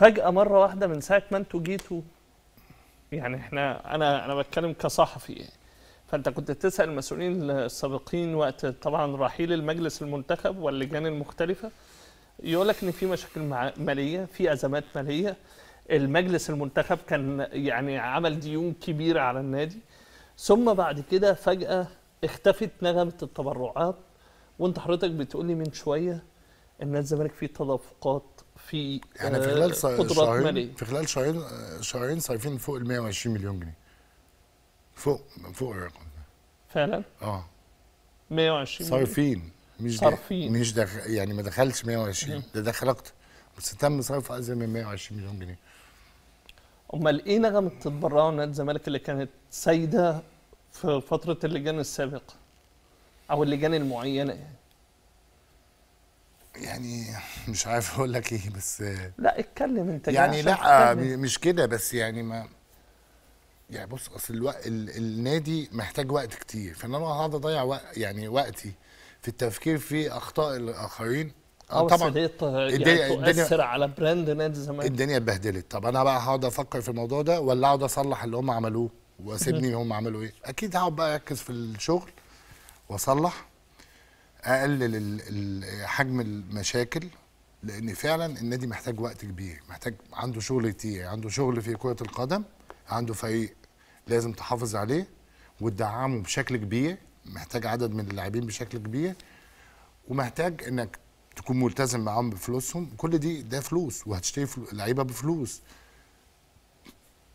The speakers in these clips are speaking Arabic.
فجاه مره واحده من ساعه ما انتوا جيتوا يعني احنا انا انا بتكلم كصحفي يعني فانت كنت تسال المسؤولين السابقين وقت طبعا رحيل المجلس المنتخب واللجان المختلفه يقول لك ان في مشاكل ماليه في ازمات ماليه المجلس المنتخب كان يعني عمل ديون كبيره على النادي ثم بعد كده فجاه اختفت نغمه التبرعات وانت حضرتك بتقولي من شويه ان الزمالك فيه تدفقات في يعني احنا آه، في خلال شهرين في خلال شهرين شهرين صايفين فوق ال 120 مليون جنيه فوق فوق الرقم فعلا اه 120 صارفين مش صارفين مش دخل يعني ما دخلش 120 ده دخل اكتر بس تم صرف اقل من 120 مليون جنيه امال ايه نغمه البراعه ونادي الزمالك اللي كانت سايده في فتره اللجان السابقه او اللجان المعينه يعني يعني مش عارف اقول لك ايه بس لا اتكلم انت يعني لا اتكلم. مش كده بس يعني ما يعني بص اصل الوقت ال... النادي محتاج وقت كتير فان انا هقعد اضيع وقت يعني وقتي في التفكير في اخطاء الاخرين اه طبعا دي يعني الدنيا يعني تؤثر على براند نادي زمان الدنيا اتبهدلت طب انا بقى هقعد افكر في الموضوع ده ولا اقعد اصلح اللي هم عملوه واسيبني هم عملوا ايه اكيد هقعد بقى اركز في الشغل واصلح اقلل حجم المشاكل لان فعلا النادي محتاج وقت كبير محتاج عنده شغل كتير عنده شغل في كره القدم عنده فريق لازم تحافظ عليه وتدعمه بشكل كبير محتاج عدد من اللاعبين بشكل كبير ومحتاج انك تكون ملتزم معاهم بفلوسهم كل دي ده فلوس وهتشتري لعيبه بفلوس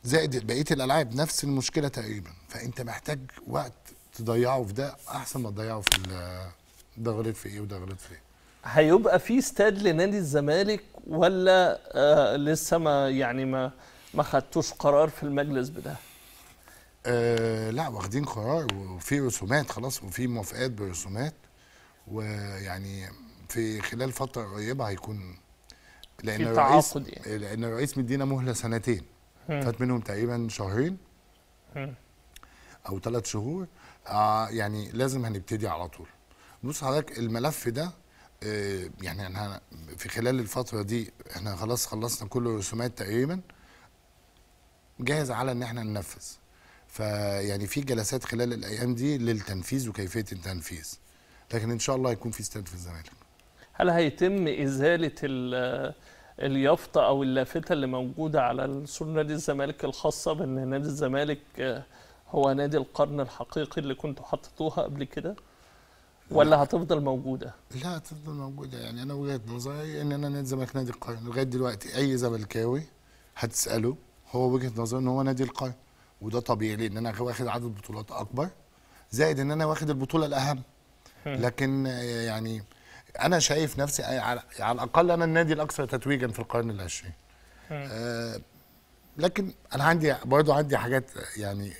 زائد بقيه الالعاب نفس المشكله تقريبا فانت محتاج وقت تضيعه في ده احسن ما تضيعه في ده غلط في ايه وده غلط في ايه هيبقى في استاد لنادي الزمالك ولا آه لسه ما يعني ما ما خدتوش قرار في المجلس بده آه لا واخدين قرار وفي رسومات خلاص وفي موافقات برسومات ويعني في خلال فتره قريبه هيكون لان الرئيس يعني. لان الرئيس مدينا مهله سنتين فات منهم تقريبا شهرين هم. او ثلاث شهور آه يعني لازم هنبتدي على طول بص حضرتك الملف ده آه، يعني احنا في خلال الفتره دي احنا خلاص خلصنا كل الرسومات تقريبا جاهز على ان احنا ننفذ فيعني في جلسات خلال الايام دي للتنفيذ وكيفيه التنفيذ لكن ان شاء الله هيكون في استاد في الزمالك هل هيتم ازاله آه، اليافطه او اللافته اللي موجوده على سور نادي الزمالك الخاصه بان نادي الزمالك آه، هو نادي القرن الحقيقي اللي كنتوا حطيتوها قبل كده ولا هتفضل موجوده؟ لا هتفضل موجوده يعني انا وجهه نظري ان انا نادي الزمالك نادي القرن لغايه دلوقتي اي زملكاوي هتساله هو وجهه نظره ان هو نادي القرن وده طبيعي لان انا واخد عدد بطولات اكبر زائد ان انا واخد البطوله الاهم لكن يعني انا شايف نفسي على الاقل انا النادي الاكثر تتويجا في القرن العشرين آه لكن انا عندي برضه عندي حاجات يعني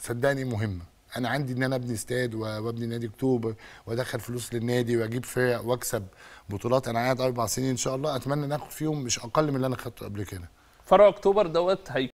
صدقني مهمه انا عندي ان انا ابني استاد وابني نادي اكتوبر وادخل فلوس للنادي واجيب فرق واكسب بطولات انا قاعد اربع سنين ان شاء الله اتمنى ان اخد فيهم مش اقل من اللي انا خدته قبل كده فرع اكتوبر دوت هي